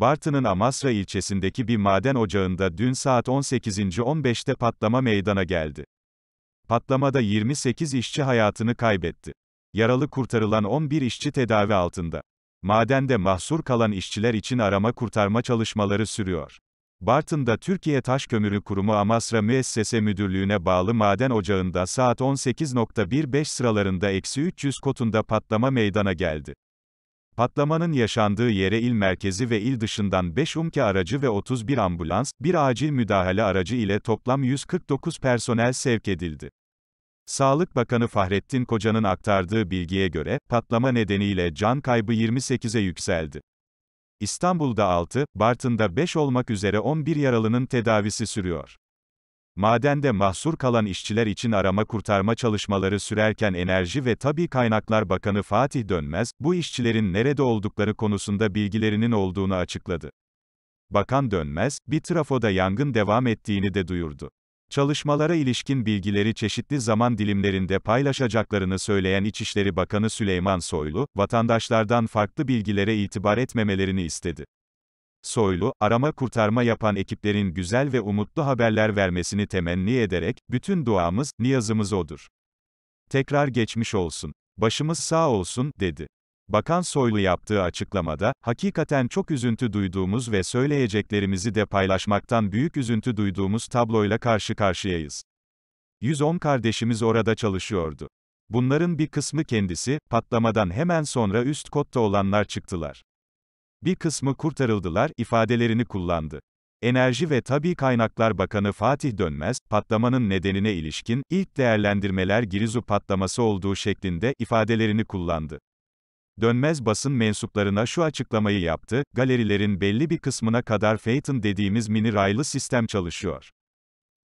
Bartın'ın Amasra ilçesindeki bir maden ocağında dün saat 18.15'te patlama meydana geldi. Patlamada 28 işçi hayatını kaybetti. Yaralı kurtarılan 11 işçi tedavi altında. Madende mahsur kalan işçiler için arama kurtarma çalışmaları sürüyor. Bartın'da Türkiye Taş Kömürü Kurumu Amasra Müessese Müdürlüğü'ne bağlı maden ocağında saat 18.15 sıralarında eksi 300 kotunda patlama meydana geldi. Patlamanın yaşandığı yere il merkezi ve il dışından 5 umke aracı ve 31 ambulans, bir acil müdahale aracı ile toplam 149 personel sevk edildi. Sağlık Bakanı Fahrettin Koca'nın aktardığı bilgiye göre, patlama nedeniyle can kaybı 28'e yükseldi. İstanbul'da 6, Bartın'da 5 olmak üzere 11 yaralının tedavisi sürüyor. Madende mahsur kalan işçiler için arama kurtarma çalışmaları sürerken Enerji ve Tabi Kaynaklar Bakanı Fatih Dönmez, bu işçilerin nerede oldukları konusunda bilgilerinin olduğunu açıkladı. Bakan Dönmez, bir trafoda yangın devam ettiğini de duyurdu. Çalışmalara ilişkin bilgileri çeşitli zaman dilimlerinde paylaşacaklarını söyleyen İçişleri Bakanı Süleyman Soylu, vatandaşlardan farklı bilgilere itibar etmemelerini istedi. Soylu, arama kurtarma yapan ekiplerin güzel ve umutlu haberler vermesini temenni ederek, bütün duamız, niyazımız odur. Tekrar geçmiş olsun. Başımız sağ olsun, dedi. Bakan Soylu yaptığı açıklamada, hakikaten çok üzüntü duyduğumuz ve söyleyeceklerimizi de paylaşmaktan büyük üzüntü duyduğumuz tabloyla karşı karşıyayız. 110 kardeşimiz orada çalışıyordu. Bunların bir kısmı kendisi, patlamadan hemen sonra üst kotta olanlar çıktılar bir kısmı kurtarıldılar ifadelerini kullandı. Enerji ve Tabi Kaynaklar Bakanı Fatih Dönmez, patlamanın nedenine ilişkin, ilk değerlendirmeler Girizu patlaması olduğu şeklinde ifadelerini kullandı. Dönmez basın mensuplarına şu açıklamayı yaptı, galerilerin belli bir kısmına kadar Phaeton dediğimiz mini raylı sistem çalışıyor.